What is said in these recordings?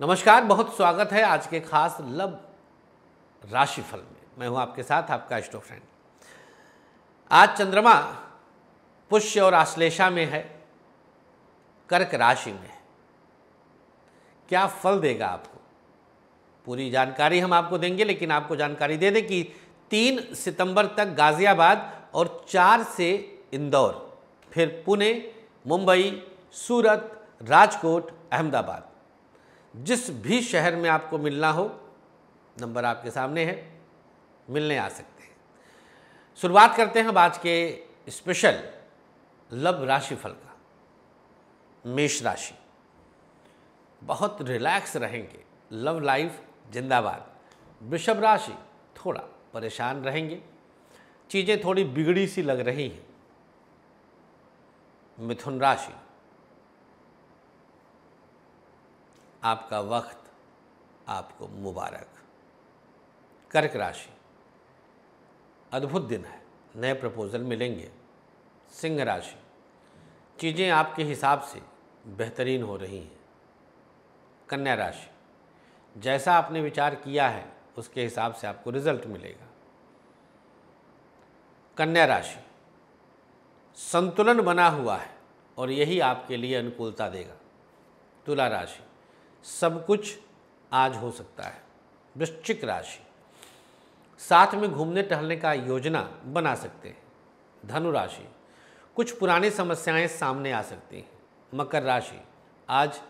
नमस्कार बहुत स्वागत है आज के खास लव राशिफल में मैं हूं आपके साथ आपका एस्ट्रो फ्रेंड आज चंद्रमा पुष्य और आश्लेषा में है कर्क राशि में है क्या फल देगा आपको पूरी जानकारी हम आपको देंगे लेकिन आपको जानकारी दे दें कि तीन सितंबर तक गाज़ियाबाद और चार से इंदौर फिर पुणे मुंबई सूरत राजकोट अहमदाबाद जिस भी शहर में आपको मिलना हो नंबर आपके सामने है मिलने आ सकते हैं शुरुआत करते हैं आज के स्पेशल लव राशि फल का मेष राशि बहुत रिलैक्स रहेंगे लव लाइफ जिंदाबाद वृषभ राशि थोड़ा परेशान रहेंगे चीज़ें थोड़ी बिगड़ी सी लग रही हैं मिथुन राशि आपका वक्त आपको मुबारक कर्क राशि अद्भुत दिन है नए प्रपोजल मिलेंगे सिंह राशि चीज़ें आपके हिसाब से बेहतरीन हो रही हैं कन्या राशि जैसा आपने विचार किया है उसके हिसाब से आपको रिजल्ट मिलेगा कन्या राशि संतुलन बना हुआ है और यही आपके लिए अनुकूलता देगा तुला राशि सब कुछ आज हो सकता है वृश्चिक राशि साथ में घूमने टहलने का योजना बना सकते हैं धनु राशि कुछ पुरानी समस्याएं सामने आ सकती हैं मकर राशि आज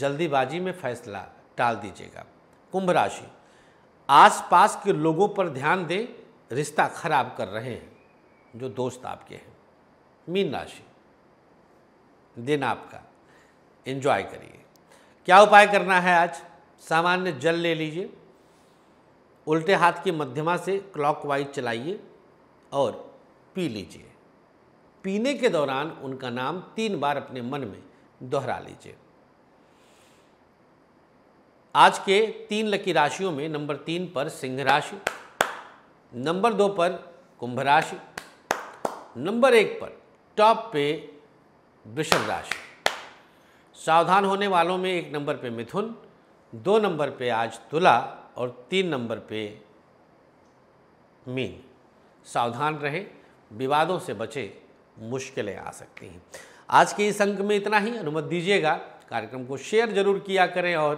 जल्दीबाजी में फैसला टाल दीजिएगा कुंभ राशि आसपास के लोगों पर ध्यान दें रिश्ता खराब कर रहे हैं जो दोस्त आपके हैं मीन राशि दिन आपका एंजॉय करिए क्या उपाय करना है आज सामान्य जल ले लीजिए उल्टे हाथ की मध्यमा से क्लॉकवाइज चलाइए और पी लीजिए पीने के दौरान उनका नाम तीन बार अपने मन में दोहरा लीजिए आज के तीन लकी राशियों में नंबर तीन पर सिंह राशि नंबर दो पर कुंभ राशि नंबर एक पर टॉप पे वृषभ राशि सावधान होने वालों में एक नंबर पे मिथुन दो नंबर पे आज तुला और तीन नंबर पे मीन सावधान रहे विवादों से बचे मुश्किलें आ सकती हैं आज के इस अंक में इतना ही अनुमति दीजिएगा कार्यक्रम को शेयर जरूर किया करें और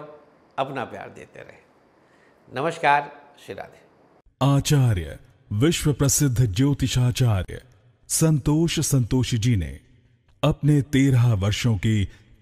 अपना प्यार देते रहें नमस्कार श्री राधे आचार्य विश्व प्रसिद्ध ज्योतिषाचार्य संतोष संतोष जी ने अपने तेरह वर्षों की